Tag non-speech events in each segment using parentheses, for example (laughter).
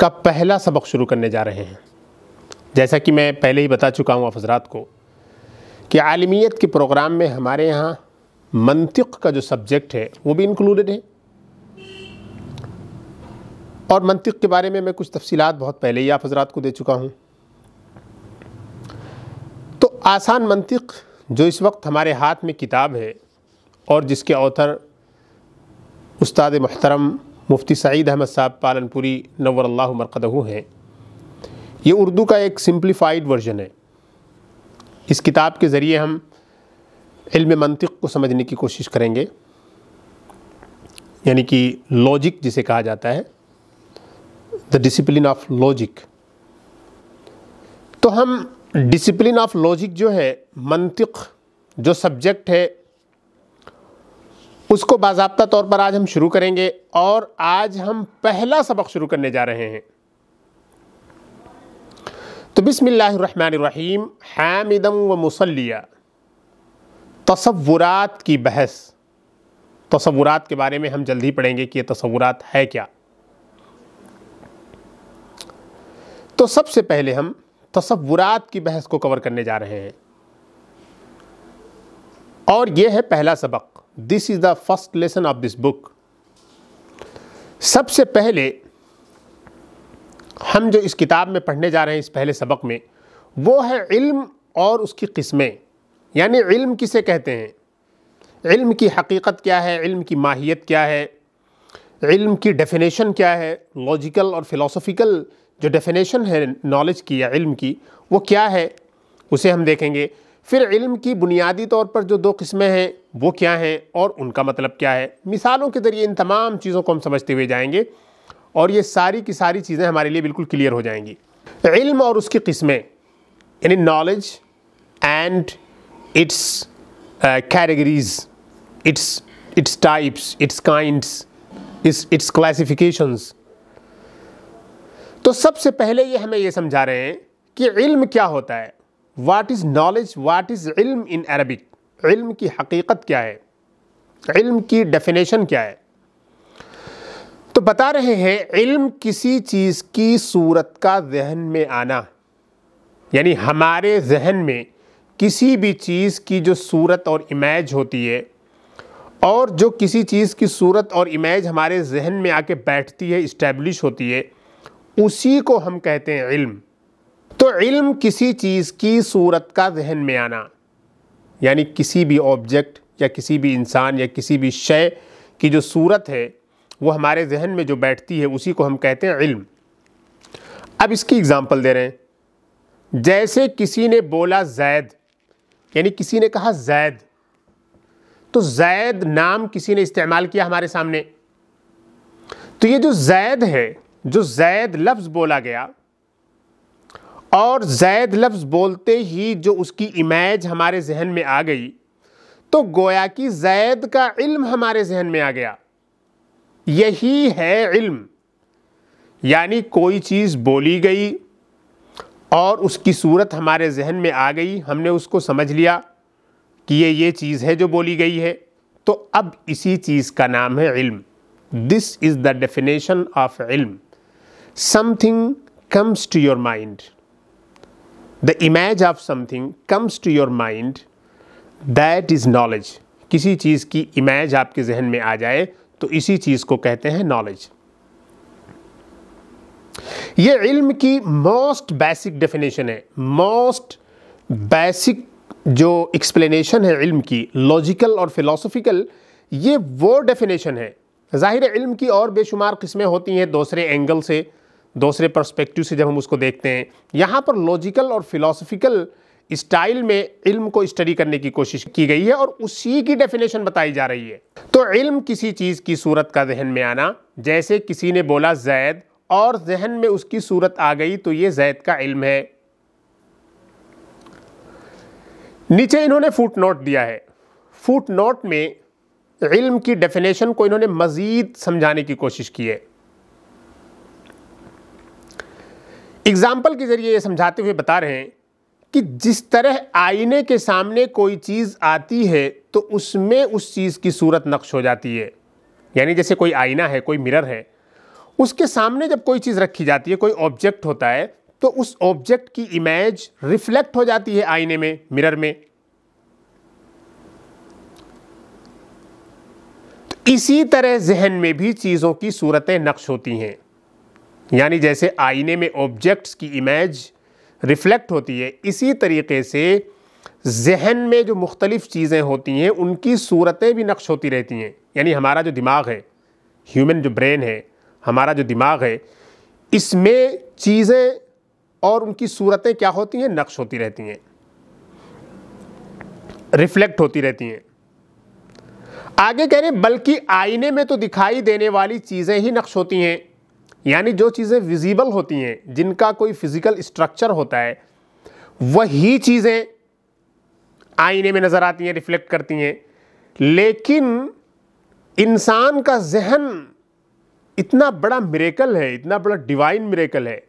का पहला सबक शुरू करने जा रहे हैं जैसा कि मैं पहले ही बता चुका हूँ हजरात को कि आलमियत के प्रोग्राम में हमारे यहाँ मंतिक का जो सब्जेक्ट है वो भी इंक्लूडेड है और मंतिक के बारे में मैं कुछ तफसीत बहुत पहले ही आप हजरात को दे चुका हूँ तो आसान मंतिक जो इस वक्त हमारे हाथ में किताब है और जिसके ऑथर उस्ताद महतरम मुफ्ती सईद अहमद साहब पालनपुरी नवर अल्लाह मरकदहू हैं ये उर्दू का एक सिंप्लीफाइड वर्जन है इस किताब के ज़रिए हम इल्म मंतिक को समझने की कोशिश करेंगे यानी कि लॉजिक जिसे कहा जाता है द डिसिप्लिन ऑफ लॉजिक तो हम डिसिप्लिन ऑफ लॉजिक जो है मंतिक जो सब्जेक्ट है उसको बाबा तौर पर आज हम शुरू करेंगे और आज हम पहला सबक शुरू करने जा रहे हैं तो बिसमीम हामिदम व मुसलिया तस्वुरात की बहस तस्वुरात के बारे में हम जल्दी पढ़ेंगे कि ये तस्वुरात है क्या तो सबसे पहले हम तस्वुरात की बहस को कवर करने जा रहे हैं और ये है पहला सबक this is the first lesson of this book सबसे पहले हम जो इस किताब में पढ़ने जा रहे हैं इस पहले सबक में वो है इल्म और उसकी किस्में यानी इल्म किसे कहते हैं इल्म की हकीकत क्या है इल्म की माहियत क्या है इल्म की डेफिनेशन क्या है लॉजिकल और फिलोसोफिकल जो डेफिनेशन है नॉलेज की या इल्म की वो क्या है उसे हम देखेंगे फिर इल्म की बुनियादी तौर पर जो दो किस्में हैं वो क्या हैं और उनका मतलब क्या है मिसालों के ज़रिए इन तमाम चीज़ों को हम समझते हुए जाएंगे और ये सारी की सारी चीज़ें हमारे लिए बिल्कुल क्लियर हो जाएंगी इल्म और उसकी किस्में यानी knowledge and its categories its its types its kinds its its classifications तो सबसे पहले ये हमें ये समझा रहे हैं कि इल्म क्या होता है what is knowledge what is इल्म इन अरबिक इल्म की हकीकत क्या है इल्म की डेफिनेशन क्या है तो बता रहे हैं इल्म किसी चीज़ की सूरत का जहन में आना यानी हमारे जहन में किसी भी चीज़ की जो सूरत और इमेज होती है और जो किसी चीज़ की सूरत और इमेज हमारे जहन में आके बैठती है इस्टेब्लिश होती है उसी को हम कहते हैं इल्म तो इल्म किसी चीज़ की सूरत का जहन में आना यानी किसी भी ऑब्जेक्ट या किसी भी इंसान या किसी भी शय की जो सूरत है वो हमारे जहन में जो बैठती है उसी को हम कहते हैं इल्म अब इसकी एग्ज़ाम्पल दे रहे हैं जैसे किसी ने बोला जैद यानी किसी ने कहा जैद तो जैद नाम किसी ने इस्तेमाल किया हमारे सामने तो ये जो जैद है जो जैद लफ्ज़ बोला गया और जैद लफ्ज़ बोलते ही जो उसकी इमेज हमारे जहन में आ गई तो गोया कि जैद का इल्म हमारे जहन में आ गया यही है इल्म यानी कोई चीज़ बोली गई और उसकी सूरत हमारे जहन में आ गई हमने उसको समझ लिया कि ये ये चीज़ है जो बोली गई है तो अब इसी चीज़ का नाम है इल्म this is the definition of इल्म something comes to your mind the image of something comes to your mind that is knowledge किसी चीज़ की इमेज आपके जहन में आ जाए तो इसी चीज़ को कहते हैं नॉलेज ये इल्म की मोस्ट बेसिक डेफिनेशन है मोस्ट बेसिक जो एक्सप्लेनेशन है इल्म की लॉजिकल और फिलोसफिकल ये वो डेफिनेशन है ज़ाहिर इल्म की और बेशुमार किस्में होती हैं दूसरे एंगल से दूसरे पर्सपेक्टिव से जब हम उसको देखते हैं यहाँ पर लॉजिकल और फिलोसफिकल स्टाइल में इल्म को स्टडी करने की कोशिश की गई है और उसी की डेफिनेशन बताई जा रही है तो इल्म किसी चीज़ की सूरत का जहन में आना जैसे किसी ने बोला जैद और जहन में उसकी सूरत आ गई तो ये जैद का इल्म है नीचे इन्होंने फुट नोट दिया है फुट नोट में इल्म की डेफिनेशन को इन्होंने मज़ीद समझाने की कोशिश की है एग्जाम्पल के ज़रिए ये समझाते हुए बता रहे हैं कि जिस तरह आईने के सामने कोई चीज़ आती है तो उसमें उस चीज़ की सूरत नक्श हो जाती है यानी जैसे कोई आईना है कोई मिरर है उसके सामने जब कोई चीज़ रखी जाती है कोई ऑब्जेक्ट होता है तो उस ऑब्जेक्ट की इमेज रिफ्लेक्ट हो जाती है आईने में मिरर में तो इसी तरह जहन में भी चीज़ों की सूरतें नक्श होती हैं यानी जैसे आईने में ऑब्जेक्ट्स की इमेज रिफ़्लेक्ट होती है इसी तरीके से जहन में जो मुख्तलिफ़ चीज़ें होती हैं उनकी सूरतें भी नक्श होती रहती हैं यानी हमारा जो दिमाग है ह्यूमन जो ब्रेन है हमारा जो दिमाग है इसमें चीज़ें और उनकी सूरतें क्या होती हैं नक्श होती रहती हैं रिफ्लेक्ट होती रहती हैं आगे कह रहे बल्कि आईने में तो दिखाई देने वाली चीज़ें ही नक्श होती हैं यानी जो चीज़ें विजिबल होती हैं जिनका कोई फिजिकल स्ट्रक्चर होता है वही चीज़ें आईने में नज़र आती हैं रिफ्लेक्ट करती हैं लेकिन इंसान का जहन इतना बड़ा मिरेकल है इतना बड़ा डिवाइन मिरेकल है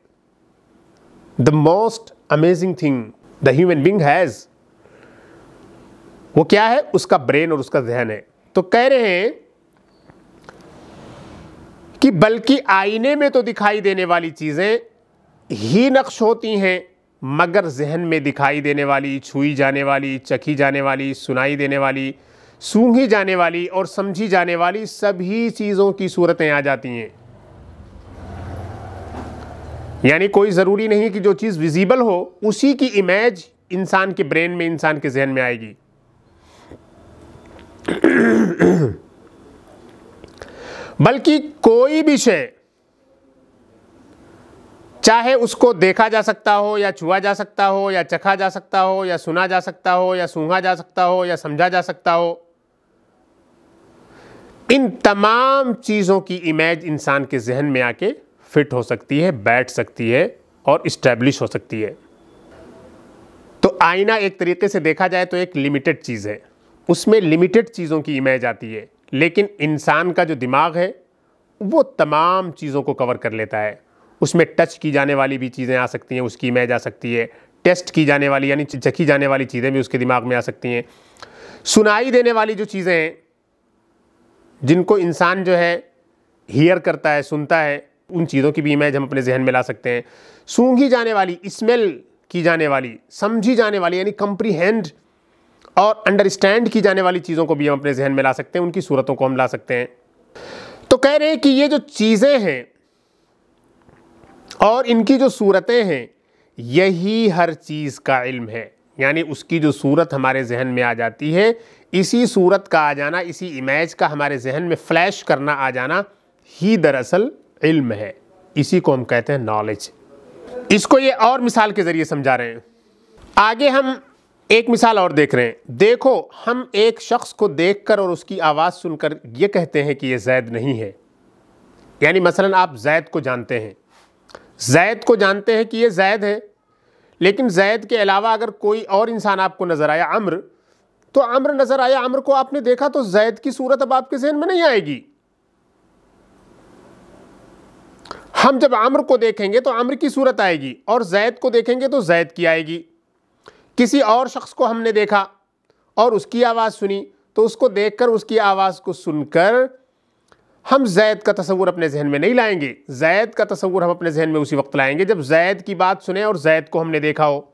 the most amazing thing the human being has वो क्या है उसका ब्रेन और उसका जहन है तो कह रहे हैं कि बल्कि आईने में तो दिखाई देने वाली चीज़ें ही नक्श होती हैं मगर जहन में दिखाई देने वाली छुई जाने वाली चखी जाने वाली सुनाई देने वाली सूंघी जाने वाली और समझी जाने वाली सभी चीज़ों की सूरतें आ जाती हैं यानी कोई ज़रूरी नहीं कि जो चीज़ विजिबल हो उसी की इमेज इंसान के ब्रेन में इंसान के जहन में आएगी बल्कि कोई भी शय चाहे उसको देखा जा सकता हो या छुआ जा सकता हो या चखा जा सकता हो या सुना जा सकता हो या सूंघा जा सकता हो या समझा जा सकता हो इन तमाम चीज़ों की इमेज इंसान के जहन में आके फिट हो सकती है बैठ सकती है और इस्टेब्लिश हो सकती है तो आईना एक तरीके से देखा जाए तो एक लिमिटेड चीज़ है उसमें लिमिटेड चीज़ों की इमेज आती है लेकिन इंसान का जो दिमाग है वो तमाम चीज़ों को कवर कर लेता है उसमें टच की जाने वाली भी चीज़ें आ सकती हैं उसकी इमेज आ सकती है टेस्ट की जाने वाली यानी चखी जाने वाली चीज़ें भी उसके दिमाग में आ सकती हैं सुनाई देने वाली जो चीज़ें हैं जिनको इंसान जो है हीयर करता है सुनता है उन चीज़ों की भी इमेज हम अपने जहन में ला सकते हैं सूंघी जाने वाली स्मेल की जाने वाली समझी जाने वाली यानी कंप्रीहेंड और अंडरस्टैंड की जाने वाली चीज़ों को भी हम अपने जहन में ला सकते हैं उनकी सूरतों को हम ला सकते हैं तो कह रहे हैं कि ये जो चीज़ें हैं और इनकी जो सूरतें हैं यही हर चीज़ का इल्म है यानी उसकी जो सूरत हमारे जहन में आ जाती है इसी सूरत का आ जाना इसी इमेज का हमारे जहन में फ्लैश करना आ जाना ही दरअसल इल्म है इसी को हम कहते हैं नॉलेज इसको ये और मिसाल के ज़रिए समझा रहे हैं आगे हम एक मिसाल और देख रहे हैं देखो हम एक शख्स को देखकर और उसकी आवाज़ सुनकर ये कहते हैं कि ये जैद नहीं है यानी मसलन आप जैद को जानते हैं जैद को जानते हैं कि ये जैद है लेकिन जैद के अलावा अगर कोई और इंसान आपको नज़र आया अम्र तो अम्र नज़र आया अम्र को आपने देखा तो जैद की सूरत अब आपके जहन में नहीं आएगी हम जब अम्र को देखेंगे तो अम्र की सूरत आएगी और जैद को देखेंगे तो जैद की आएगी किसी और शख्स को हमने देखा और उसकी आवाज़ सुनी तो उसको देखकर उसकी आवाज़ को सुनकर हम जैद का तस्वूर अपने जहन में नहीं लाएंगे जैद का तस्वूर हम अपने जहन में उसी वक्त लाएंगे जब जैद की बात सुने और जैद को हमने देखा हो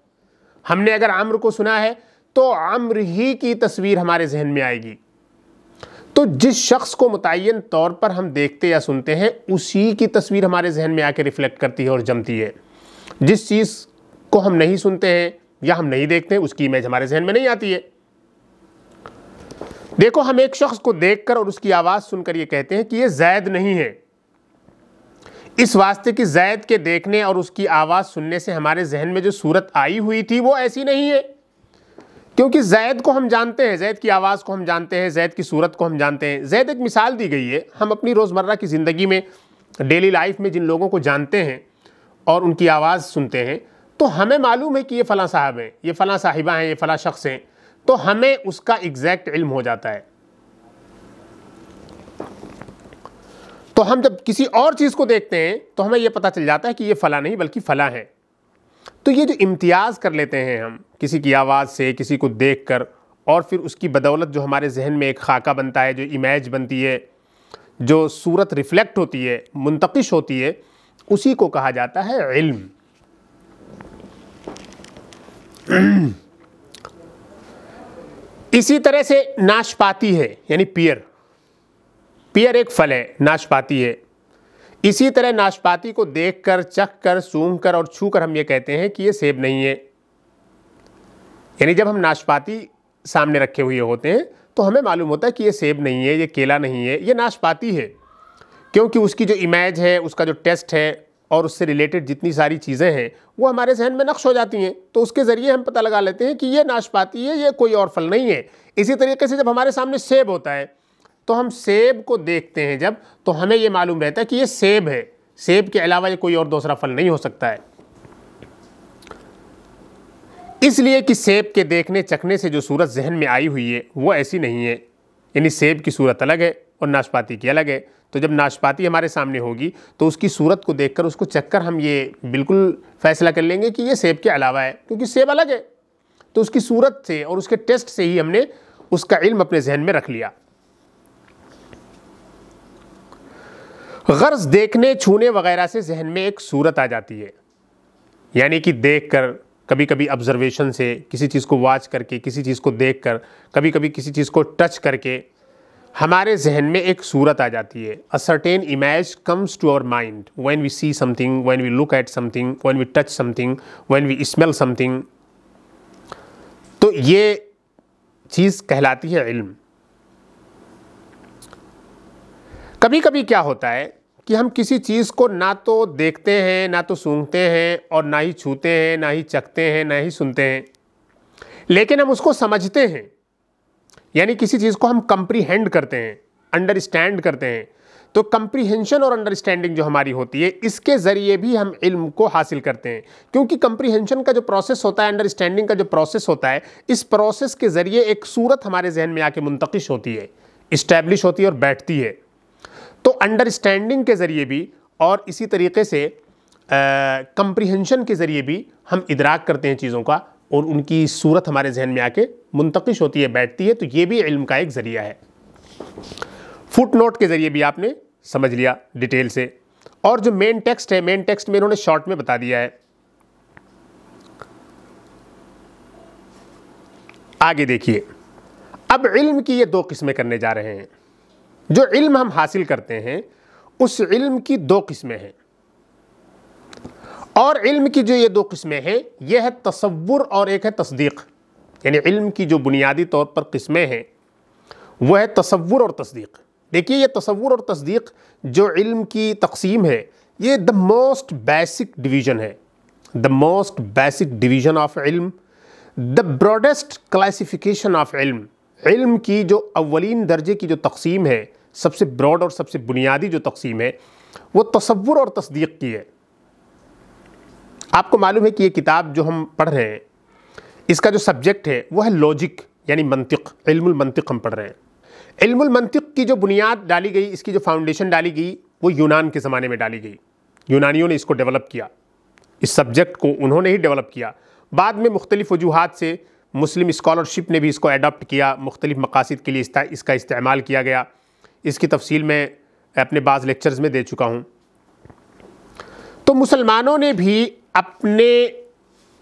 हमने अगर आम्र को सुना है तो आम्र ही की तस्वीर हमारे जहन में आएगी तो जिस शख्स को मुतन तौर पर हम देखते या सुनते हैं उसी की तस्वीर हमारे जहन में आके रिफ्लेक्ट करती है और जमती है जिस चीज़ को हम नहीं सुनते हैं या हम नहीं देखते उसकी इमेज हमारे जहन में नहीं आती है देखो हम एक शख्स को देखकर और उसकी आवाज़ सुनकर ये कहते हैं कि ये जैद नहीं है इस वास्ते कि जैद के देखने और उसकी आवाज़ सुनने से हमारे जहन में जो सूरत आई हुई थी वो ऐसी नहीं है क्योंकि जैद को हम जानते हैं जैद की आवाज़ को हम जानते हैं जैद की सूरत को हम जानते हैं जैद एक मिसाल दी गई है हम अपनी रोज़मर्रा की ज़िंदगी में डेली लाइफ में जिन लोगों को जानते हैं और उनकी आवाज़ सुनते हैं तो हमें मालूम है कि ये फ़लाँ साहब हैं ये फ़लाँ साहिबा हैं ये फ़लाँ शख्स हैं तो हमें उसका एग्जैक्ट इल्म हो जाता है तो हम जब किसी और चीज़ को देखते हैं तो हमें यह पता चल जाता है कि ये फ़लाँ नहीं बल्कि फ़लाँ हैं तो ये जो इम्तियाज़ कर लेते हैं हम किसी की आवाज़ से किसी को देख कर और फिर उसकी बदौलत जो हमारे जहन में एक खाका बनता है जो इमेज बनती है जो सूरत रिफ़्लेक्ट होती है मुंतकिश होती है उसी को कहा जाता है इल्म (clears throat) इसी तरह से नाशपाती है यानी पियर पियर एक फल है नाशपाती है इसी तरह नाशपाती को देखकर चख कर सूंघ कर और छू कर हम ये कहते हैं कि ये सेब नहीं है यानी जब हम नाशपाती सामने रखे हुए होते हैं तो हमें मालूम होता है कि ये सेब नहीं है ये केला नहीं है ये नाशपाती है क्योंकि उसकी जो इमेज है उसका जो टेस्ट है और उससे रिलेटेड जितनी सारी चीज़ें हैं वो हमारे जहन में नक्श हो जाती हैं तो उसके ज़रिए हम पता लगा लेते हैं कि ये नाशपाती है ये कोई और फल नहीं है इसी तरीके से जब हमारे सामने सेब होता है तो हम सेब को देखते हैं जब तो हमें ये मालूम रहता है कि ये सेब है सेब के अलावा ये कोई और दूसरा फल नहीं हो सकता है इसलिए कि सेब के देखने चखने से जो सूरत जहन में आई हुई है वो ऐसी नहीं है यानी सेब की सूरत अलग है और नाशपाती की अलग है तो जब नाशपाती हमारे सामने होगी तो उसकी सूरत को देखकर उसको चक्कर हम ये बिल्कुल फैसला कर लेंगे कि ये सेब के अलावा है क्योंकि सेब अलग है तो उसकी सूरत से और उसके टेस्ट से ही हमने उसका इल्म अपने जहन में रख लिया गर्ज देखने छूने वगैरह से जहन में एक सूरत आ जाती है यानी कि देख कर कभी कभी ऑब्जर्वेशन से किसी चीज़ को वॉच करके किसी चीज़ को देख कर कभी कभी किसी चीज़ को टच करके हमारे जहन में एक सूरत आ जाती है a certain image comes to our mind when we see something when we look at something when we touch something when we smell something तो ये चीज़ कहलाती है इल्म कभी कभी क्या होता है कि हम किसी चीज़ को ना तो देखते हैं ना तो सूंघते हैं और ना ही छूते हैं ना ही चखते हैं ना ही सुनते हैं लेकिन हम उसको समझते हैं यानी किसी चीज़ को हम कंप्रीहेंड करते हैं अंडरस्टैंड करते हैं तो कंप्रीहेंशन और अंडरस्टैंडिंग जो हमारी होती है इसके ज़रिए भी हम इल्म को हासिल करते हैं क्योंकि कंप्रीहेंशन का जो प्रोसेस होता है अंडरस्टैंडिंग का जो प्रोसेस होता है इस प्रोसेस के ज़रिए एक सूरत हमारे जहन में आके मुंतकिश होती है इस्टेब्लिश होती है और बैठती है तो अंडरस्टैंडिंग के ज़रिए भी और इसी तरीके से कंप्रीहेंशन के ज़रिए भी हम इदराक करते हैं चीज़ों का और उनकी सूरत हमारे जहन में आके मुंतकिश होती है बैठती है तो ये भी इल्म का एक ज़रिया है फुट नोट के ज़रिए भी आपने समझ लिया डिटेल से और जो मेन टेक्स्ट है मेन टेक्स्ट में इन्होंने शॉर्ट में बता दिया है आगे देखिए अब इल्म की ये दो किस्में करने जा रहे हैं जो इल्म हम हासिल करते हैं उस इल्म की दो किस्में हैं और इल्म की जो ये दो किस्में हैं ये है तस्वुर और एक है तस्दीक यानी इल्म की जो बुनियादी तौर पर किस्में हैं वह है तस्वुर और तस्दीक देखिए ये तस्वुर और तस्दीक जो इल्म की तकसीम है ये द मोस्ट बेसिक डिवीज़न है the most basic division of इल्म द ब्रॉडेस्ट क्लासिफिकेशन ऑफ इल्म इल्म की जो अवलिन दर्जे की जो तकसीम है सबसे ब्रॉड और सबसे बुनियादी जो तकसीम है वो तस्वुर और तस्दीक की है आपको मालूम है कि ये किताब जो हम पढ़ रहे हैं इसका जो सब्जेक्ट है वो है लॉजिक यानी मंतिक इल्मिक हम पढ़ रहे हैं इल्मनतिक की जो बुनियाद डाली गई इसकी जो फाउंडेशन डाली गई वो यूनान के ज़माने में डाली गई यूनानियों ने इसको डेवलप किया इस सब्जेक्ट को उन्होंने ही डेवलप किया बाद में मुख्तलिफ़ वजूहत से मुस्लिम स्कॉलरशिप ने भी इसको अडॉप्ट किया मुख्तलिफ मकासद के लिए इसका इस्तेमाल किया गया इसकी तफसील मैं अपने बाज़ लेक्चर्स में दे चुका हूँ तो मुसलमानों ने भी अपने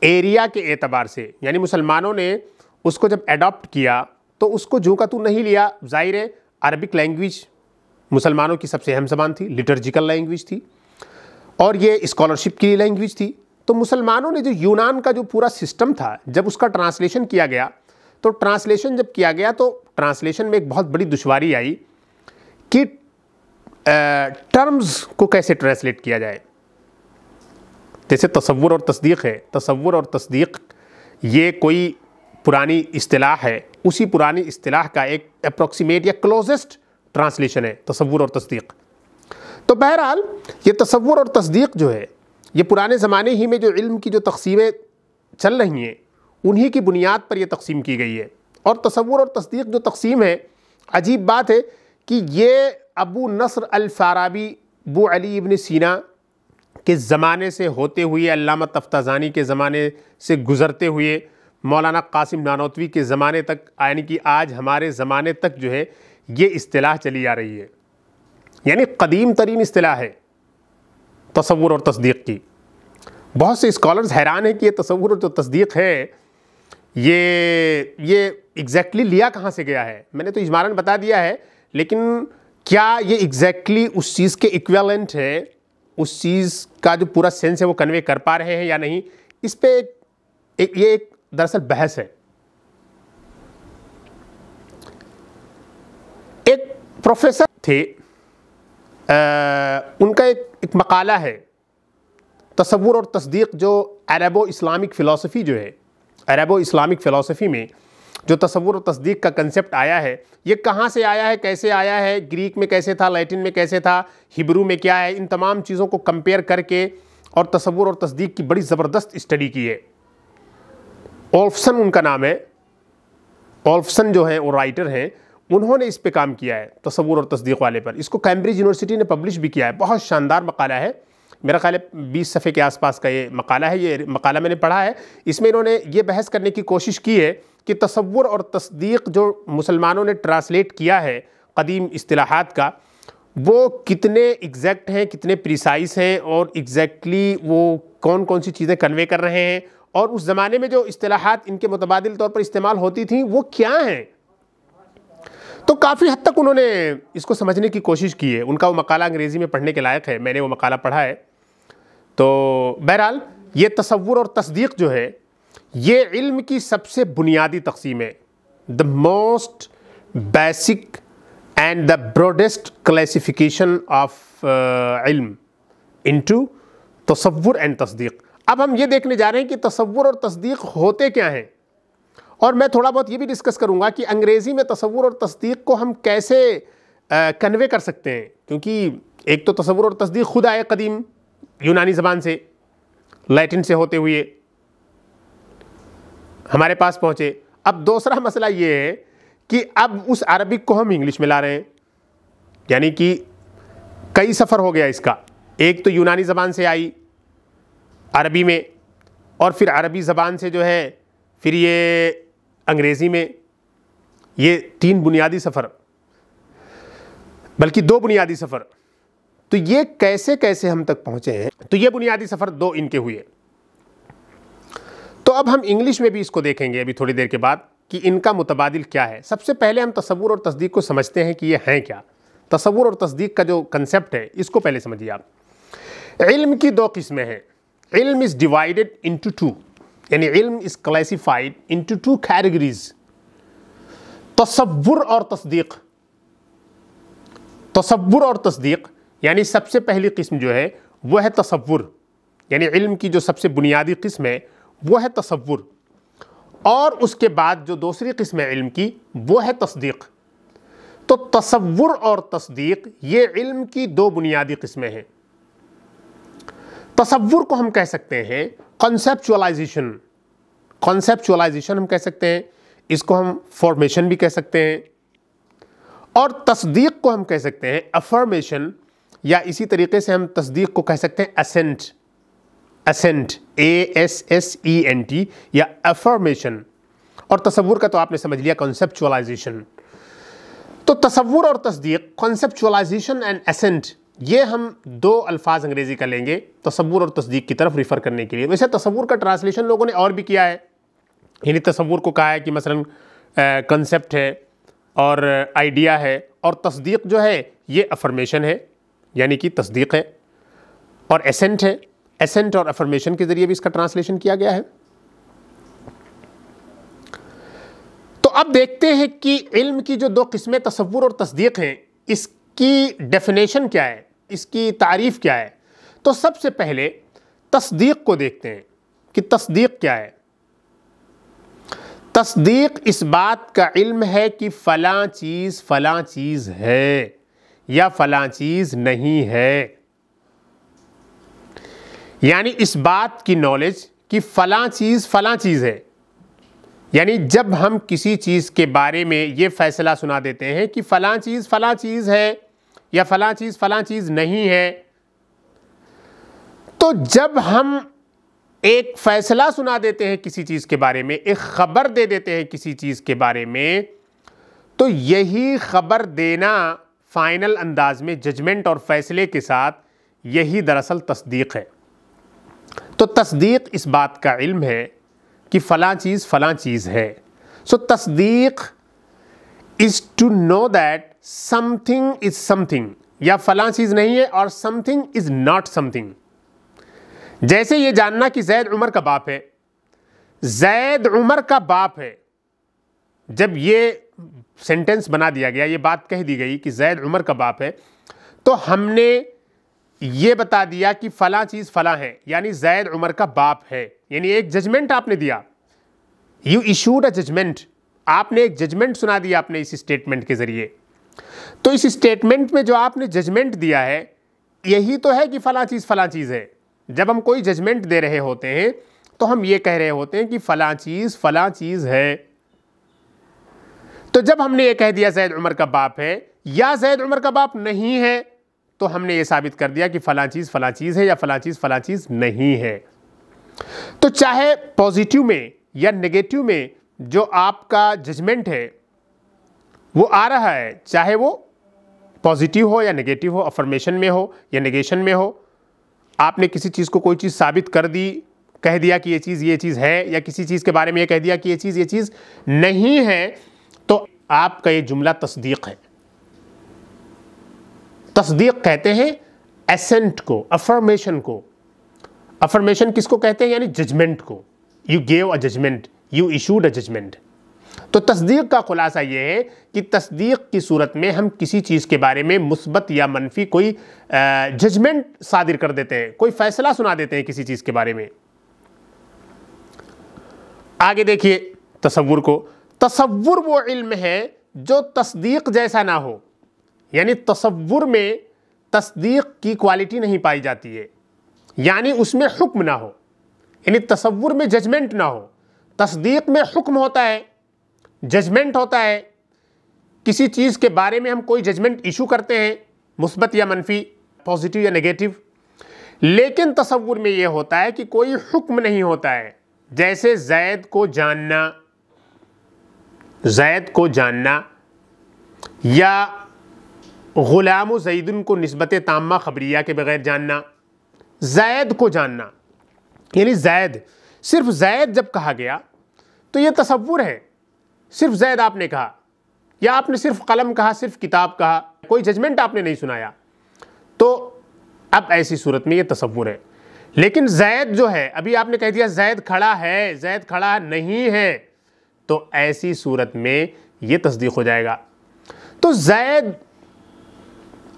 एरिया के एतबार से यानी मुसलमानों ने उसको जब एडॉप्ट किया तो उसको जो का तू नहीं लिया जाहिर है अरबिक लैंग्वेज मुसलमानों की सबसे अहम जबान थी लिटर्जिकल लैंग्वेज थी और ये स्कॉलरशिप की लैंग्वेज थी तो मुसलमानों ने जो यूनान का जो पूरा सिस्टम था जब उसका ट्रांसलेशन किया गया तो ट्रांसलेशन जब किया गया तो ट्रांसलेशन में एक बहुत बड़ी दुशारी आई कि टर्म्स को कैसे ट्रांसलेट किया जाए जैसे तस्वुर और तस्दीक है तस्वुर और तस्दीक ये कोई पुरानी अतलाह है उसी पुरानी अतलाह का एक अप्रोक्सीमेट या क्लोजेस्ट ट्रांसलेशन है तस्वुर और तस्दीक तो बहरहाल ये तस्वुर और तस्दीक जो है ये पुराने ज़माने ही में जो इल्म की जो तकसीमें चल रही हैं उन्हीं की बुनियाद पर यह तकसीम की गई है और तस्वुर और तस्दीक जो तकसीम है अजीब बात है कि ये अबू नसर अलफाराबी बू अली इबन सीना के ज़माने से होते हुए अल्लामा तफ्ताज़ानी के ज़माने से गुज़रते हुए मौलाना कासिम नानोतवी के ज़माने तक यानी कि आज हमारे ज़माने तक जो है ये अतलाह चली आ रही है यानी कदीम तरीन अतलाह है तस्वुर और तस्दीक की बहुत से इस्कॉलर्स हैरान हैं कि ये तस्वुर और जो तस्दीक है ये ये एग्जैक्टली लिया कहाँ से गया है मैंने तो इजमारन बता दिया है लेकिन क्या ये एग्जैक्टली उस चीज़ के इक्वलेंट है उस चीज़ का जो पूरा सेंस है वो कन्वे कर पा रहे हैं या नहीं इस पर एक, एक ये एक दरअसल बहस है एक प्रोफेसर थे आ, उनका एक एक मकाला है तस्वुर और तस्दीक जो अरबो इस्लामिक फ़िलासफ़ी जो है अरबो इस्लामिक फ़िलासफ़ी में जो तस्वुर और तस्दीक का कंसेप्ट आया है ये कहाँ से आया है कैसे आया है ग्रीक में कैसे था लैटिन में कैसे था हिब्रू में क्या है इन तमाम चीज़ों को कंपेयर करके और तस्वुर और तस्दीक की बड़ी ज़बरदस्त स्टडी की है ऑल्फसन उनका नाम है ऑल्फसन जो हैं वो राइटर हैं उन्होंने इस पर काम किया है तस्वुर और तस्दीक वाले पर इसको कैम्ब्रिज यूनिवर्सिटी ने पब्लिश भी किया है बहुत शानदार मकाला है मेरा ख्याल है बीस सफ़े के आसपास का ये मकाला है ये मकाला मैंने पढ़ा है इसमें इन्होंने ये बहस करने की कोशिश की है कि तस्वुर और तस्दीक जो मुसलमानों ने ट्रांसलेट किया है कदीम असलाहत का वो कितने एग्जैक्ट हैं कितने प्रिसाइस हैं और एग्जैक्टली वो कौन कौन सी चीज़ें कन्वे कर रहे हैं और उस ज़माने में जो असलाहत इनके मुतबाद तौर पर इस्तेमाल होती थी वो क्या हैं तो काफ़ी हद तक उन्होंने इसको समझने की कोशिश की है उनका वो मकाला अंग्रेज़ी में पढ़ने के लायक है मैंने वो मकाला पढ़ा है तो बहरहाल ये तस्वुर और तस्दीक जो है ये इल्म की सबसे बुनियादी तकसीम है the most basic and the broadest classification of इल्म इनटू तस्वुर एंड तस्दीक अब हम ये देखने जा रहे हैं कि तसव्वुर और तस्दीक होते क्या हैं और मैं थोड़ा बहुत ये भी डिस्कस करूँगा कि अंग्रेज़ी में तस्वुर और तस्दीक को हम कैसे कन्वे uh, कर सकते हैं क्योंकि एक तो तस्वुर और तस्दीक खुद आए कदीम यूनानी ज़बान से लैटिन से होते हुए हमारे पास पहुंचे अब दूसरा मसला ये है कि अब उस अरबिक को हम इंग्लिश में ला रहे हैं यानी कि कई सफ़र हो गया इसका एक तो यूनानी ज़बान से आई अरबी में और फिर अरबी ज़बान से जो है फिर ये अंग्रेज़ी में ये तीन बुनियादी सफ़र बल्कि दो बुनियादी सफ़र तो ये कैसे कैसे हम तक पहुँचे हैं तो ये बुनियादी सफ़र दो इनके हुए तो अब हम इंग्लिश में भी इसको देखेंगे अभी थोड़ी देर के बाद कि इनका मुतबादिल क्या है सबसे पहले हम तस्वूर और तस्दीक को समझते हैं कि ये हैं क्या तस्वूर और तस्दीक का जो कंसेप्ट है इसको पहले समझिए आप इल्म की दो किस्में हैं इल्म इज़ डिवाइडेड इंटू टू यानी इल्म is classified into two categories तस्वुर और तस्दीक तस्वुर और तस्दीक यानी सबसे पहली किस्म जो है वह है तस्वुर यानी इल्म की जो सबसे बुनियादी किस्म है वो है तस्वुर और उसके बाद जो दूसरी किस्म इल्म की वो है तस्दीक तो तस्वुर और तस्दीक ये इल्म की दो बुनियादी किस्में हैं तस्वुर को हम कह सकते हैं कॉन्सेप्चुअलाइजेशन कॉन्सेप्चुअलाइजेशन हम कह सकते हैं इसको हम फॉर्मेशन भी कह सकते हैं और तस्दीक को हम कह सकते हैं अफर्मेशन या इसी तरीके से हम तस्दीक को कह सकते हैं assent assent A S S E N T या अफर्मेशन और तस्वूर का तो आपने समझ लिया कॉन्सेप्चुअलाइजेशन तो तस्वूर और तस्दीक कॉन्सेप्चुअलाइजेशन एंड असेंट ये हम दो अल्फाज अंग्रेज़ी का लेंगे तस्वूर और तस्दीक की तरफ रिफ़र करने के लिए वैसे तस्वूर का ट्रांसलेशन लोगों ने और भी किया है यानी तस्वूर को कहा है कि मसलन कंसेप्ट है और आइडिया है और तस्दीक जो है ये अफर्मेशन है यानी कि तस्दीक है और एसेंट है एसेंट और अफर्मेशन के जरिए भी इसका ट्रांसलेशन किया गया है तो अब देखते हैं कि इल्म की जो दो किस्में तस्वुर और तस्दीक हैं इसकी डेफिनेशन क्या है इसकी तारीफ क्या है तो सबसे पहले तस्दीक को देखते हैं कि तस्दीक क्या है तस्दीक इस बात का इल्म है कि फला चीज़ फ़लाँ चीज़ है या फला चीज़ नहीं है यानी इस बात की नॉलेज कि फला चीज़ फ़लाँ चीज़ है यानी जब हम किसी चीज़ के बारे में ये फ़ैसला सुना देते हैं कि फला चीज़ फ़लाँ चीज़ है या फ़लाँ चीज़ फ़लाँ चीज़ नहीं है तो जब हम एक फ़ैसला सुना देते हैं किसी चीज़ के बारे में एक ख़बर दे देते हैं किसी चीज़ के बारे में तो यही ख़बर देना फ़ाइनल अंदाज में जजमेंट और फ़ैसले के साथ यही दरअसल तस्दीक है तो तस्दीक इस बात का इल्म है कि फ़लाँ चीज़ फ़लाँ चीज़ है सो तस्दीक is to know that something is something या फ़लाँ चीज़ नहीं है और समथिंग इज़ नॉट समथिंग जैसे ये जानना कि जैद उमर का बाप है जैद उमर का बाप है जब ये सेंटेंस बना दिया गया ये बात कह दी गई कि जैद उमर का बाप है तो हमने ये बता दिया कि फ़ला चीज़ फ़ला है यानी जैद उमर का बाप है यानी एक जजमेंट आपने दिया यू इशूड अ जजमेंट आपने एक जजमेंट सुना दिया आपने इस स्टेटमेंट के ज़रिए तो इस स्टेटमेंट में जो आपने जजमेंट दिया है यही तो है कि फ़ला चीज़ फ़ला चीज़ है जब हम कोई जजमेंट दे रहे होते हैं तो हम ये कह रहे होते हैं कि फ़ला चीज़ फ़ला चीज़ है तो जब हमने ये कह दिया जैद उमर का बाप है या जैद उमर का बाप नहीं है तो हमने ये साबित कर दिया कि फ़ला चीज़ फ़ला चीज़ है या फ़ला चीज़ फ़ला चीज़ नहीं है तो चाहे पॉजिटिव में या नेगेटिव में जो आपका जजमेंट है वो आ रहा है चाहे वो पॉजिटिव हो या नेगेटिव हो अफर्मेशन में हो या नेगेशन में हो आपने किसी चीज़ को कोई चीज़ साबित कर दी कह दिया कि ये चीज़ ये चीज़ है या किसी चीज़ के बारे में ये कह दिया कि ये चीज़ ये चीज़ नहीं है तो आपका ये जुमला तस्दीक है तस्दीक कहते हैं एसेंट को अफर्मेशन को अफर्मेशन किसको कहते हैं यानी जजमेंट को you gave a judgement you issued a judgement तो तस्दीक का खुलासा यह है कि तस्दीक की सूरत में हम किसी चीज़ के बारे में मुस्बत या मनफी कोई जजमेंट सादिर कर देते हैं कोई फैसला सुना देते हैं किसी चीज़ के बारे में आगे देखिए तस्वुर को तस्वुर वो इल्म है जो तस्दीक जैसा ना हो यानी तस्वुर में तस्दीक की क्वालिटी नहीं पाई जाती है यानी उसमें हुक्म ना हो यानी तस्वुर में जजमेंट ना हो तस्दीक में हुक्म होता है जजमेंट होता है किसी चीज़ के बारे में हम कोई जजमेंट इशू करते हैं मुस्बत या मनफी पॉजिटिव या नेगेटिव लेकिन तस्वुर में ये होता है कि कोई हुक्म नहीं होता है जैसे जैद को जानना जैद को जानना या ग़ुलाम जैदन को नस्बत तामा खबरिया के बगैर जानना जैद को जानना यानी जैद सिर्फ जैद जब कहा गया तो ये तस्वुर है सिर्फ जैद आपने कहा या आपने सिर्फ कलम कहा सिर्फ किताब कहा कोई जजमेंट आपने नहीं सुनाया तो अब ऐसी सूरत में ये तस्वुर है लेकिन जैद जो है अभी आपने कह दिया जैद खड़ा है जैद खड़ा नहीं है तो ऐसी सूरत में ये तस्दीक हो जाएगा तो जैद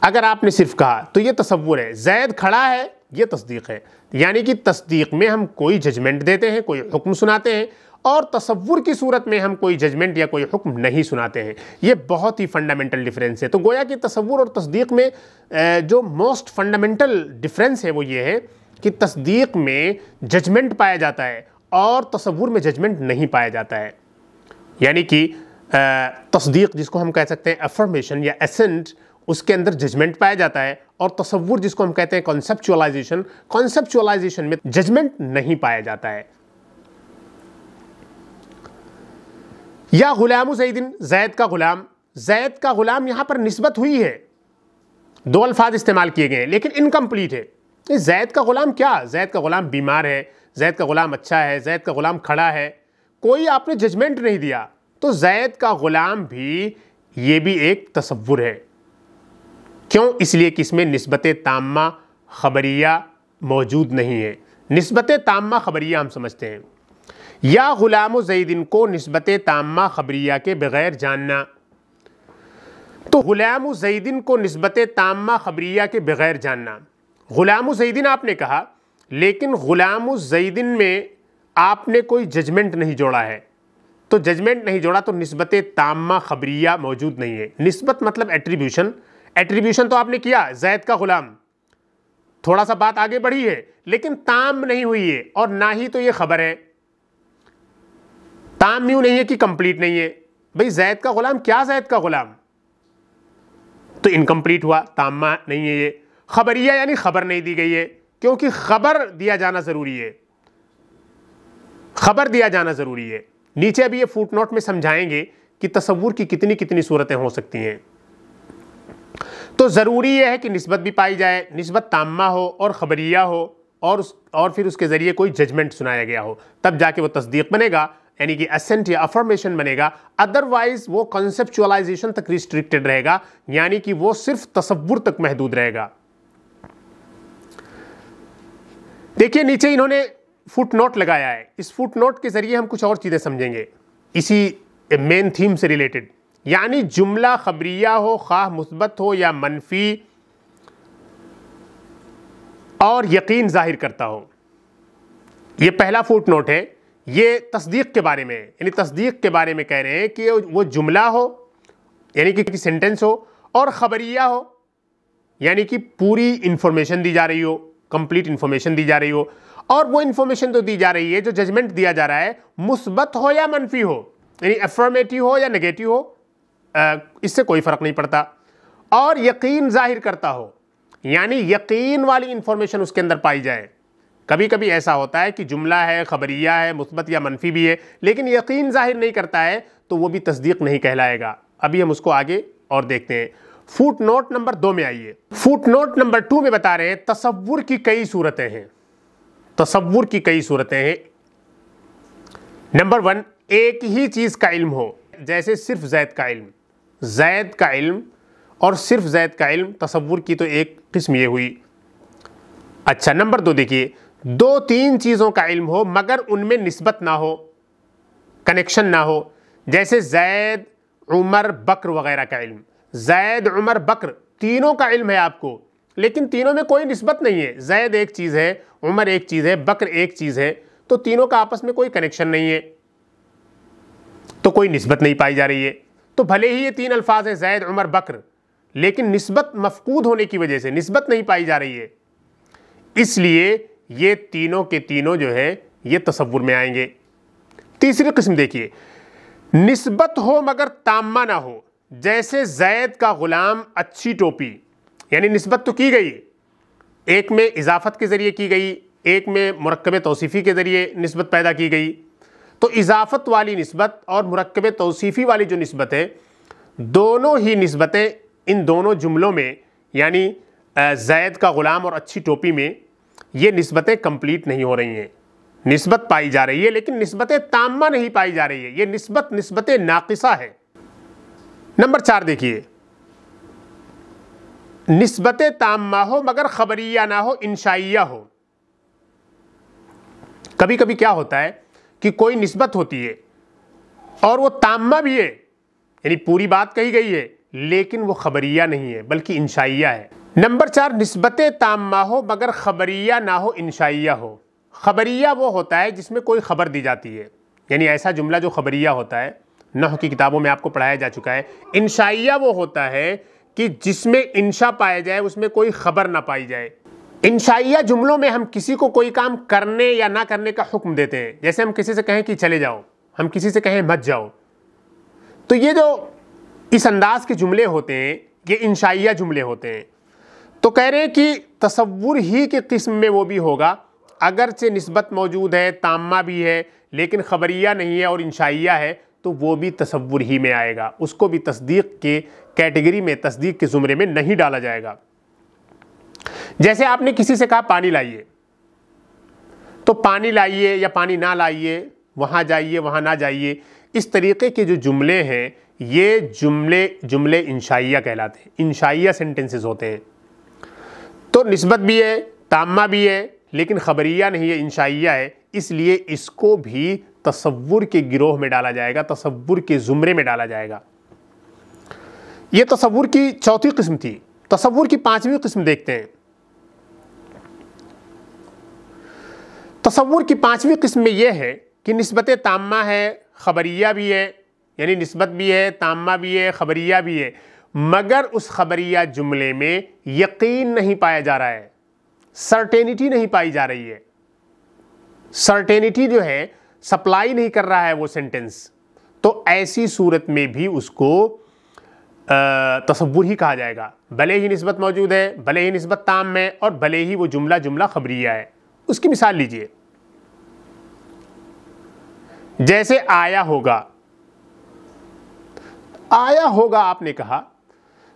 अगर आपने सिर्फ कहा तो ये तस्वुर है जैद खड़ा है ये तस्दीक है यानी कि तस्दीक में हम कोई जजमेंट देते हैं कोई हुक्म सुनाते हैं और तस्वुर की सूरत में हम कोई जजमेंट या कोई हुक्म नहीं सुनाते हैं ये बहुत ही फंडामेंटल डिफरेंस है तो गोया कि तस्वुर और तस्दीक में जो मोस्ट फंडामेंटल डिफरेंस है वो ये है कि तस्दीक में जजमेंट पाया जाता है और तस्वुर में जजमेंट नहीं पाया जाता है यानी कि तस्दीक जिसको हम कह सकते हैं अफर्मेशन या एसेंट उसके अंदर जजमेंट पाया जाता है और तस्वुर जिसको हम कहते हैं कॉन्सेप्चुअलाइजेशन कॉन्सेप्चुअलाइजेशन में जजमेंट नहीं पाया जाता है या गुलाम सईदिन जैद का गुलाम जैद का गुलाम यहाँ पर नस्बत हुई है दो अल्फाज इस्तेमाल किए गए हैं लेकिन इनकम्प्लीट है जैद का गुलाम क्या जैद का गुलाम बीमार है जैद का गुलाम अच्छा है जैद का गुलाम खड़ा है कोई आपने जजमेंट नहीं दिया तो जैद का गुलाम भी ये भी एक तस्वुर है क्यों इसलिए कि इसमें नस्बत तामा खबरिया मौजूद नहीं है नस्बत तामा खबरिया हम समझते हैं या ग़ुलाम जईदीन को नस्बत तामा खबरिया के बग़ैर जानना तो ग़ुलाम जईदीन को नस्बत तामा खबरिया के बग़ैर जानना ग़ुलाम जईदिन आपने कहा लेकिन ग़ुलाम जईदिन में आपने कोई जजमेंट नहीं जोड़ा है तो जजमेंट नहीं जोड़ा तो नस्बत तामा खबरिया मौजूद नहीं है नस्बत मतलब एट्रीब्यूशन एट्रीब्यूशन तो आपने किया जैद का गुलाम थोड़ा सा बात आगे बढ़ी है लेकिन ताम नहीं हुई है और ना ही तो ये खबर है ताम यूं नहीं है कि कंप्लीट नहीं है भाई जैद का गुलाम क्या जैद का गुलाम तो इनकम्प्लीट हुआ तामा नहीं है ये खबरिया यानी खबर नहीं दी गई है क्योंकि खबर दिया जाना ज़रूरी है खबर दिया जाना ज़रूरी है नीचे अभी ये फुट नोट में समझाएंगे कि तस्वूर की कितनी कितनी सूरतें हो सकती हैं तो ज़रूरी यह है कि नस्बत भी पाई जाए नस्बत तामा हो और खबरिया हो और उस और फिर उसके ज़रिए कोई जजमेंट सुनाया गया हो तब जाके वो तस्दीक बनेगा यानी कि असेंट या अफर्मेशन बनेगा अदरवाइज वो कंसेप्चुअलाइजेशन तक रिस्ट्रिक्टेड रहेगा यानी कि वो सिर्फ तस्वुर तक महदूद रहेगा देखिए नीचे इन्होंने फुट नोट लगाया है इस फुट नोट के ज़रिए हम कुछ और चीज़ें समझेंगे इसी मेन थीम से रिलेटेड यानी जुमला खबरिया हो खा मुस्बत हो या मनफी और यकीन जाहिर करता हो यह पहला फुट नोट है ये तस्दीक के बारे में यानी तस्दीक के बारे में कह रहे हैं कि वो जुमला हो यानी कि सेंटेंस हो और खबरिया हो यानी कि पूरी इंफॉर्मेशन दी जा रही हो कंप्लीट इन्फॉर्मेशन दी जा रही हो और वो इंफॉर्मेशन तो दी जा रही है जो जजमेंट दिया जा रहा है मुस्बत हो या मनफी हो यानी एफर्मेटिव हो या नेगेटिव हो इससे कोई फ़र्क नहीं पड़ता और यकीन जाहिर करता हो यानी यकीन वाली इन्फॉर्मेशन उसके अंदर पाई जाए कभी कभी ऐसा होता है कि जुमला है खबरिया है मुस्बत या मनफी भी है लेकिन यकीन जाहिर नहीं करता है तो वो भी तस्दीक नहीं कहलाएगा अभी हम उसको आगे और देखते हैं फुट नोट नंबर दो में आइए फुट नोट नंबर टू में बता रहे हैं तस्वुर की कई सूरतें हैं तस्वुर की कई सूरतें हैं नंबर वन एक ही चीज़ का इल्म हो जैसे सिर्फ जैद का इल्म जैद का इल्म और सिर्फ जैद का इल्म तस्वुर की तो एक किस्म ये हुई अच्छा नंबर दो देखिए दो तीन चीज़ों का इल्म हो मगर उनमें नस्बत ना हो कनेक्शन ना हो जैसे जैद उमर बकर वगैरह का इल्म जैद उमर बकर तीनों का इल्म है आपको लेकिन तीनों में कोई नस्बत नहीं है जैद एक चीज़ है उमर एक चीज़ है बकर एक चीज़ है तो तीनों का आपस में कोई कनेक्शन नहीं है तो कोई नस्बत नहीं पाई जा रही है तो भले ही ये तीन अल्फाज हैं जैद उमर बकर लेकिन नस्बत मफकूद होने की वजह से नस्बत नहीं पाई जा रही है इसलिए ये तीनों के तीनों जो हैं ये तस्वुर में आएंगे तीसरी किस्म देखिए नस्बत हो मगर तामा ना हो जैसे जैद का ग़ुलाम अच्छी टोपी यानी नस्बत तो की गई एक में इजाफत के ज़रिए की गई एक में मरकब तोसीफ़ी के ज़रिए नस्बत पैदा की गई तो इजाफत वाली नस्बत और मरकब तोसीफ़ी वाली जो नस्बत है दोनों ही नस्बतें इन दोनों जुमलों में यानी जैद का ग़ुलाम और अच्छी टोपी में ये नस्बतें कम्प्लीट नहीं हो रही हैं नस्बत पाई जा रही है लेकिन नस्बत तामा नहीं पाई जा रही है ये नस्बत नस्बत नाकसा है नंबर चार देखिए नस्बत तामा हो मगर खबरिया ना हो इंशाइया हो कभी कभी क्या होता है की कोई नस्बत होती है और वो तामा भी है यानी पूरी बात कही गई है लेकिन वो खबरिया नहीं है बल्कि इंशाइया है नंबर चार नस्बत तामा हो मगर खबरिया ना हो इंशाइया हो खबरिया वो होता है जिसमें कोई खबर दी जाती है यानी ऐसा जुमला जो खबरिया होता है नह की किताबों में आपको पढ़ाया जा चुका है इंशाइया वो होता है कि जिसमें इंशा पाया जाए उसमें कोई खबर ना पाई जाए इंशाइया जुमलों में हम किसी को कोई काम करने या ना करने का हुक्म देते हैं जैसे हम किसी से कहें कि चले जाओ हम किसी से कहें मत जाओ तो ये जो इस अंदाज के जुमले होते हैं ये इंशाइया जुमले होते हैं तो कह रहे हैं कि तस्वुर ही के किस्म में वो भी होगा अगरचे नस्बत मौजूद है तामा भी है लेकिन खबरिया नहीं है और इंशाइया है तो वो भी तस्वुर ही में आएगा उसको भी तस्दीक के कैटेगरी में तस्दीक के ज़ुमरे में नहीं डाला जाएगा जैसे आपने किसी से कहा पानी लाइए तो पानी लाइए या पानी ना लाइए वहां जाइए वहां ना जाइए इस तरीके के जो जुमले हैं ये जुमले जुमले इंशाइया कहलाते हैं इंशाइया सेंटेंसेस होते हैं तो नस्बत भी है तामा भी है लेकिन खबरिया नहीं है इंशाइया है इसलिए इसको भी तस्वुर के गिरोह में डाला जाएगा तस्वुर के ज़ुमरे में डाला जाएगा ये तस्वुर की चौथी किस्म थी तस्वुर की पांचवी किस्म देखते हैं तस्वुर की पांचवी किस्म में यह है कि नस्बत तामा है खबरिया भी है यानी नस्बत भी है तामा भी है खबरिया भी है मगर उस खबरिया जुमले में यकीन नहीं पाया जा रहा है सर्टेनिटी नहीं पाई जा रही है सर्टेनिटी जो है सप्लाई नहीं कर रहा है वो सेंटेंस तो ऐसी सूरत में भी उसको तस्वुर ही कहा जाएगा भले ही नस्बत मौजूद है भले ही नस्बत ताम में और भले ही वो जुमला जुमला खबरिया है उसकी मिसाल लीजिए जैसे आया होगा आया होगा आपने कहा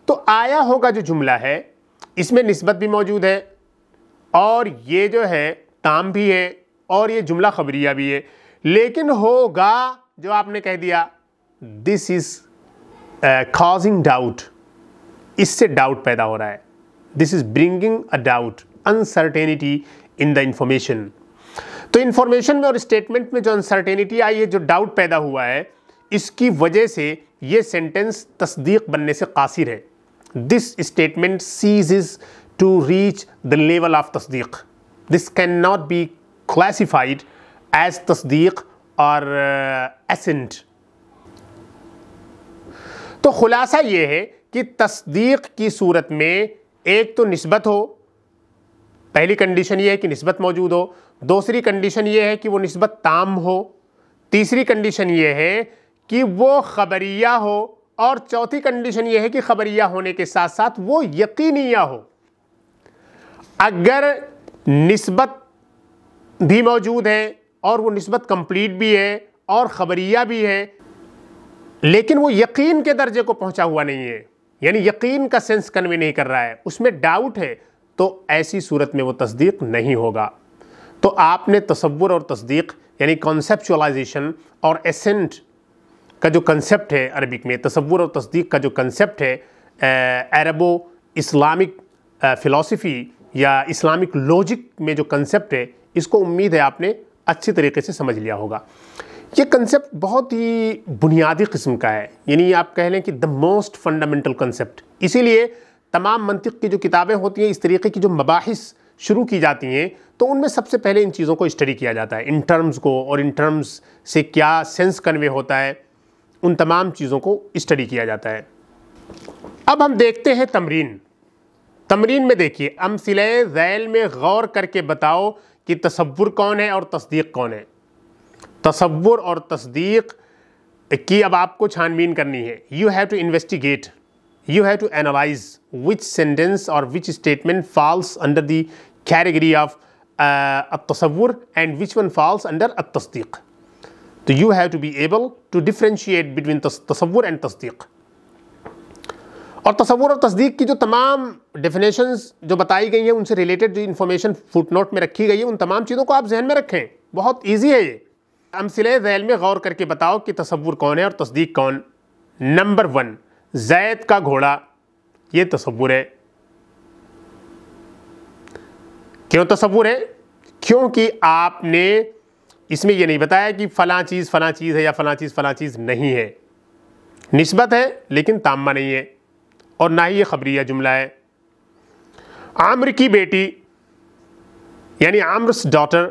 तो आया होगा जो जुमला है इसमें नस्बत भी मौजूद है और ये जो है ताम भी है और ये जुमला खबरिया भी है लेकिन होगा जो आपने कह दिया दिस इज़ काजिंग डाउट इससे डाउट पैदा हो रहा है this is bringing a doubt uncertainty in the information तो इंफॉर्मेशन में और स्टेटमेंट में जो अनसर्टेनिटी आई है जो डाउट पैदा हुआ है इसकी वजह से ये सेंटेंस तस्दीक बनने से कासिर है दिस स्टेटमेंट सीज is to reach the level of तस्दीक this can not be classified as तस्दीक और एसेंट uh, तो खुलासा ये है कि तस्दीक की सूरत में एक तो नस्बत हो पहली कंडीशन ये है कि नस्बत मौजूद हो दूसरी कंडीशन ये है कि वह नस्बत ताम हो तीसरी कंडीशन ये है कि वो खबरिया हो और चौथी कंडीशन यह है कि खबरिया होने के साथ साथ वो यकीनिया हो अगर नस्बत भी मौजूद है और वो नस्बत कंप्लीट भी है और खबरिया भी है लेकिन वो यकीन के दर्जे को पहुंचा हुआ नहीं है यानी यकीन का सेंस कन्वे नहीं कर रहा है उसमें डाउट है तो ऐसी सूरत में वो तस्दीक नहीं होगा तो आपने तस्वुर और तस्दीक यानी कॉन्सेप्चुअलाइजेशन और एसेंट का जो कंसेप्ट है अरबिक में तस्वुर और तस्दीक का जो कंसेप्ट है अरबो इस्लामिक फ़िलासफ़ी या इस्लामिक लॉजिक में जो कंसेप्ट है इसको उम्मीद है आपने अच्छी तरीके से समझ लिया होगा ये कंसेप्ट बहुत ही बुनियादी किस्म का है यानी आप कह लें कि द मोस्ट फंडामेंटल कंसेप्ट इसीलिए तमाम मंतिक की जो किताबें होती हैं इस तरीके की जो मबाहिस शुरू की जाती हैं तो उनमें सबसे पहले इन चीज़ों को स्टडी किया जाता है इन टर्म्स को और इन टर्म्स से क्या सेंस कन्वे होता है उन तमाम चीज़ों को स्टडी किया जाता है अब हम देखते हैं तमरीन तमरीन में देखिए अम जैल में गौर करके बताओ कि तस्वुर कौन है और तस्दीक कौन है तस्वुर और तस्दीक की अब आपको छानबीन करनी है you have to investigate you have to analyse which sentence और which statement falls under the category of तस्वुर and which one falls under a तस्दीक तो you have to be able to differentiate between तस्वुर and तस्दीक और तस्वुर और तस्दीक की जो तमाम डेफिनेशंस जो बताई गई हैं उनसे रिलेटेड जो इन्फॉर्मेशन नोट में रखी गई है उन तमाम चीज़ों को आप जहन में रखें बहुत ईजी है ये अमसिले जैल में गौर करके बताओ कि तस्वुर कौन है और तस्दीक कौन नंबर वन जैद का घोड़ा ये तस्वुर है क्यों तस्वुर है क्योंकि आपने इसमें यह नहीं बताया कि फला चीज़ फला चीज़ है या फला चीज़ फला चीज़ नहीं है नस्बत है लेकिन तामा नहीं है और ना ही ये खबरिया जुमला है आम्र की बेटी यानी आम्र डॉटर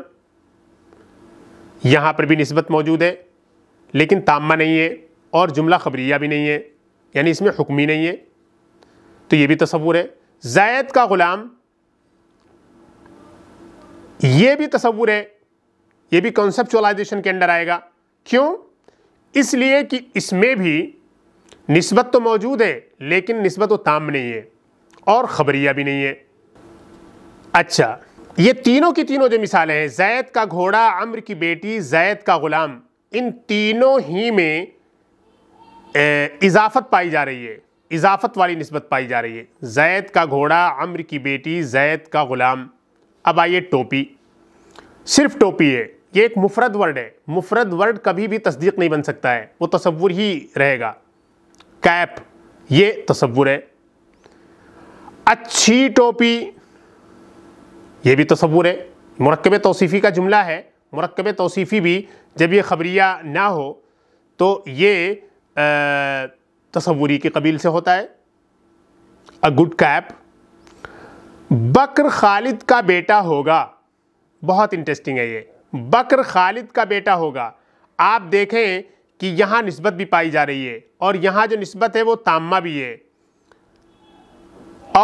यहाँ पर भी नस्बत मौजूद है लेकिन तामा नहीं है और जुमला खबरिया भी नहीं है यानी इसमें हुक्मी नहीं है तो ये भी तस्वूर है जायद का ग़ुलाम ये भी तस्वूर है ये भी कॉन्सेप्चुअलाइजेशन के अंडर आएगा क्यों इसलिए कि इसमें भी नस्बत तो मौजूद है लेकिन नस्बत व ताम नहीं है और खबरिया भी नहीं है अच्छा ये तीनों की तीनों जो मिसालें हैं जैद का घोड़ा अम्र की बेटी जैद का ग़ुलाम इन तीनों ही में इजाफत पाई जा रही है इजाफत वाली नस्बत पाई जा रही है जैद का घोड़ा अम्र की बेटी जैद का ग़ुलाम अब आइए टोपी सिर्फ टोपी है ये एक मुफरद वर्ड है मुफरद वर्ड कभी भी तस्दीक नहीं बन सकता है वो तस्वुर ही रहेगा कैप ये तस्वुर है अच्छी टोपी ये भी तस्वुर तो है मरकब तोसीफ़ी का जुमला है मरकब तोसीफ़ी भी जब ये खबरिया ना हो तो ये तस्वुरी के कबील से होता है अ गुड कैप बकर खालिद का बेटा होगा बहुत इंटरेस्टिंग है ये बकर खालिद का बेटा होगा आप देखें कि यहाँ नस्बत भी पाई जा रही है और यहाँ जो नस्बत है वो तामा भी है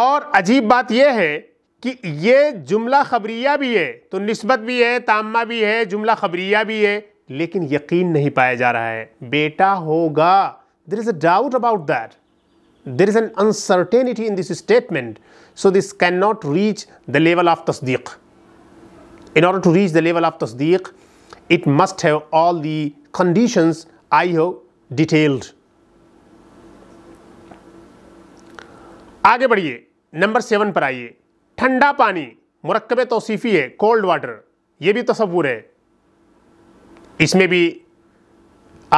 और अजीब बात यह है कि ये जुमला खबरिया भी है तो नस्बत भी है तामा भी है जुमला खबरिया भी है लेकिन यकीन नहीं पाया जा रहा है बेटा होगा there is a doubt about that there is an uncertainty in this statement so this can not reach the level of तस्दीक in order to reach the level of तस्दीक it must have all the condition I have detailed आगे बढ़िए number seven पर आइए ठंडा पानी मरकब तोसीफ़ी है cold water ये भी तस्वूर है इसमें भी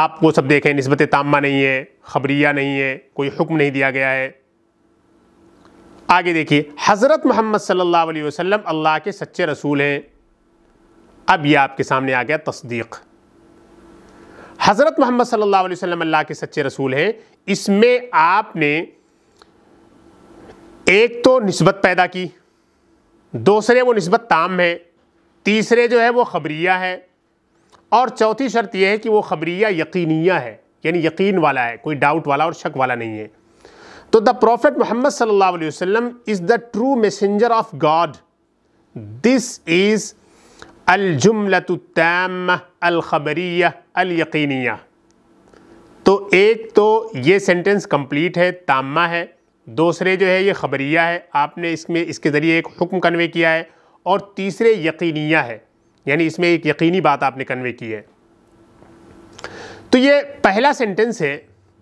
आप वो सब देखें नस्बत तामा नहीं है खबरिया नहीं है कोई हुक्म नहीं दिया गया है आगे देखिए हज़रत मोहम्मद सल्ला अलैहि अल्लाह के सच्चे रसूल हैं अब ये आपके सामने आ गया तस्दीक हज़रत मोहम्मद सल्ला अलैहि अल्लाह के सच्चे रसूल हैं इसमें आपने एक तो नस्बत पैदा की दूसरे वो नस्बत ताम है तीसरे जो है वो खबरिया है और चौथी शर्त यह है कि वो खबरिया यकीनिया है यानी यकीन वाला है कोई डाउट वाला और शक वाला नहीं है तो द प्रॉफिट मोहम्मद सल्ला वसम is the true messenger of God this is अलजुमलतम अलखबरिया अलयकीनिया तो एक तो ये सेंटेंस कंप्लीट है तामा है दूसरे जो है ये खबरिया है आपने इसमें इसके ज़रिए एक हुक्म कन्वे किया है और तीसरे यकीनिया है यानी इसमें एक यकीनी बात आपने कन्वे की है तो ये पहला सेंटेंस है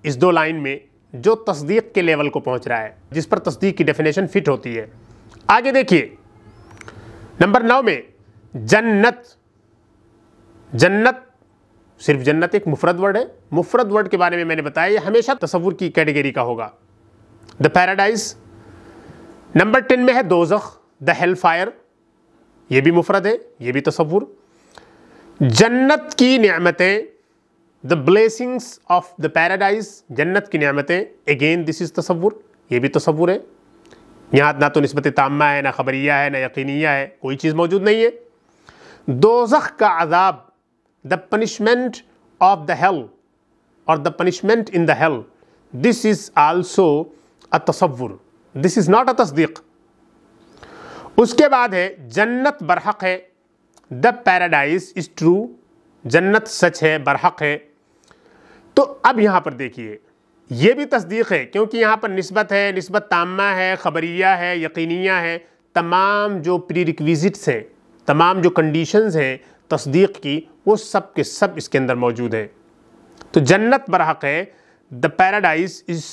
इस दो लाइन में जो तस्दीक के लेवल को पहुंच रहा है जिस पर तस्दीक की डेफिनेशन फिट होती है आगे देखिए नंबर नौ में जन्नत जन्नत सिर्फ जन्नत एक मुफरत वर्ड है मुफरत वर्ड के बारे में मैंने बताया ये हमेशा तस्वुर की कैटेगरी का होगा द पैराडाइज नंबर टेन में है दोजख द हेल फायर यह भी मुफरत है यह भी तस्वुर जन्नत की नियामतें the blessings of the paradise जन्नत की नियामतें अगेन दिस इज़ तस्वुर यह भी तस्वुर है यहाँ ना तो नस्बत तामा है ना खबरिया है ना यकीनिया है कोई चीज़ मौजूद नहीं है दोजख का आजाब the punishment of the hell और the punishment in the hell this is also तस्वुर दिस इज़ नॉट अ तस्दीक उसके बाद है जन्नत बरहक है द पैराडाइज इज़ ट्रू जन्नत सच है बरहक है तो अब यहाँ पर देखिए ये भी तस्दीक है क्योंकि यहाँ पर नस्बत है नस्बत तामा है खबरिया है यकीनिया है तमाम जो प्री रिक्विज़िट्स हैं तमाम जो कंडीशंस हैं तस्दीक की वो सब के सब इसके अंदर मौजूद हैं तो जन्नत बरहक है the paradise is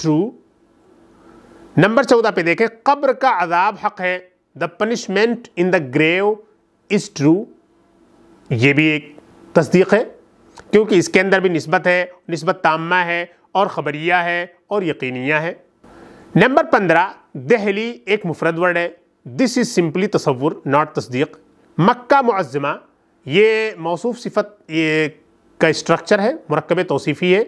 true number चौदह पे देखें कब्र का अजाब हक है the punishment in the grave is true ये भी एक तस्दीक है क्योंकि इसके अंदर भी नस्बत है नस्बत तामा है और खबरिया है और यकीनिया है नंबर पंद्रह दहली एक मुफरद वर्ड है दिस इज़ सिंपली तस्वुर नॉट तस्दीक मक्का मुआजमा ये मौसू सिफत ये का स्ट्रक्चर है मरकब तोसीफ़ी है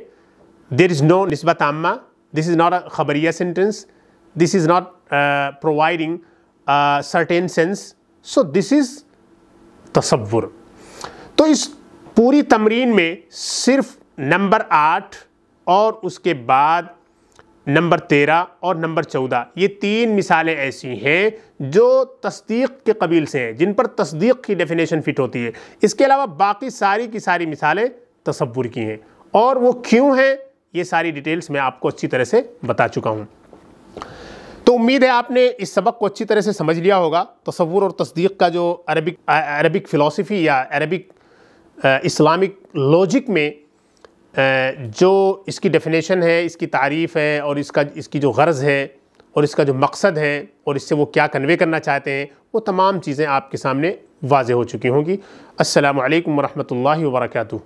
देर इज़ नो नस्बत आमा दिस इज़ नॉट अ खबरिया sentence this is not uh, providing a certain sense. So this is tasavvur तो इस पूरी तमरीन में सिर्फ नंबर आठ और उसके बाद नंबर तेरह और नंबर चौदह ये तीन मिसालें ऐसी हैं जो तस्दीक के कबील से हैं जिन पर तस्दीक की डेफिनेशन फ़िट होती है इसके अलावा बाकी सारी की सारी मिसालें तस्वुर की हैं और वो क्यों हैं ये सारी डिटेल्स मैं आपको अच्छी तरह से बता चुका हूँ तो उम्मीद है आपने इस सबक को अच्छी तरह से समझ लिया होगा तस्वूर और तस्दीक का जो अरबिक अरबिक फ़िलासफ़ी या अरबिक इस्लामिक लॉजिक में जो इसकी डेफिनेशन है इसकी तारीफ़ है और इसका इसकी जो गर्ज़ है और इसका जो मकसद है और इससे वो क्या कन्वे करना चाहते हैं वो तमाम चीज़ें आपके सामने वाज हो चुकी होंगी असलकम वरहमल वर्का